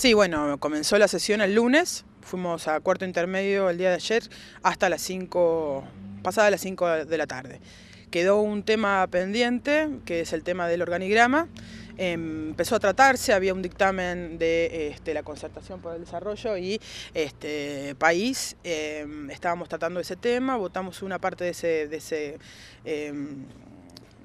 Sí, bueno, comenzó la sesión el lunes, fuimos a cuarto intermedio el día de ayer hasta las 5, pasada las 5 de la tarde. Quedó un tema pendiente, que es el tema del organigrama. Empezó a tratarse, había un dictamen de este, la Concertación por el Desarrollo y este país. Em, estábamos tratando ese tema, votamos una parte de ese, de ese em,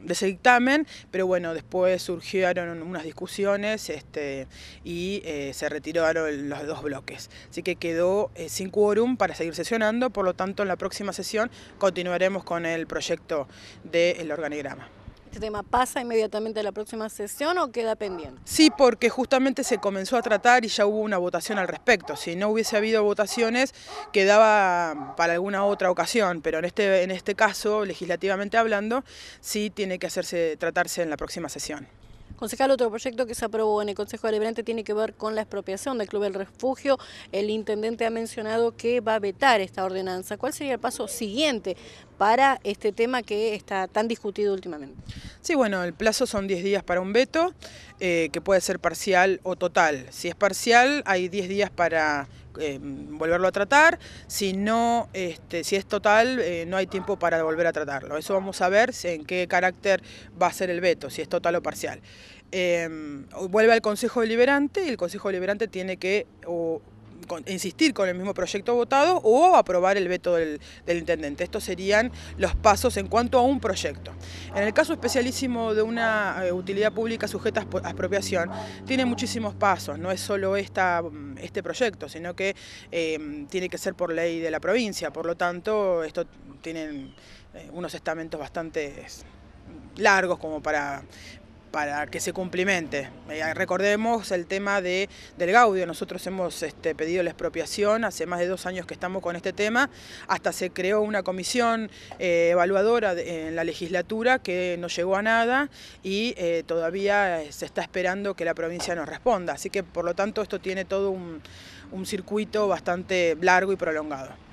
de ese dictamen, pero bueno, después surgieron unas discusiones este, y eh, se retiraron los dos bloques. Así que quedó eh, sin quórum para seguir sesionando, por lo tanto en la próxima sesión continuaremos con el proyecto del organigrama este tema pasa inmediatamente a la próxima sesión o queda pendiente? Sí, porque justamente se comenzó a tratar y ya hubo una votación al respecto. Si no hubiese habido votaciones, quedaba para alguna otra ocasión, pero en este, en este caso, legislativamente hablando, sí tiene que hacerse tratarse en la próxima sesión. Concejal, otro proyecto que se aprobó en el Consejo Deliberante tiene que ver con la expropiación del Club del Refugio. El intendente ha mencionado que va a vetar esta ordenanza. ¿Cuál sería el paso siguiente para este tema que está tan discutido últimamente? Sí, bueno, el plazo son 10 días para un veto, eh, que puede ser parcial o total. Si es parcial, hay 10 días para Em, volverlo a tratar, si no, este, si es total, eh, no hay tiempo para volver a tratarlo. Eso vamos a ver en qué carácter va a ser el veto, si es total o parcial. Em, vuelve al Consejo Deliberante y el Consejo Deliberante tiene que insistir con el mismo proyecto votado o aprobar el veto del intendente. Estos serían los pasos en cuanto a un proyecto. En el caso especialísimo de una eh, utilidad pública sujeta a expropiación, tiene muchísimos pasos, no es solo esta, mm, este proyecto, sino que em, tiene que ser por ley de la provincia, por lo tanto, esto tienen eh, unos estamentos bastante largos como para para que se cumplimente. Eh, recordemos el tema de, del gaudio, nosotros hemos este, pedido la expropiación, hace más de dos años que estamos con este tema, hasta se creó una comisión eh, evaluadora en la legislatura que no llegó a nada y eh, todavía se está esperando que la provincia nos responda, así que por lo tanto esto tiene todo un circuito bastante largo y prolongado.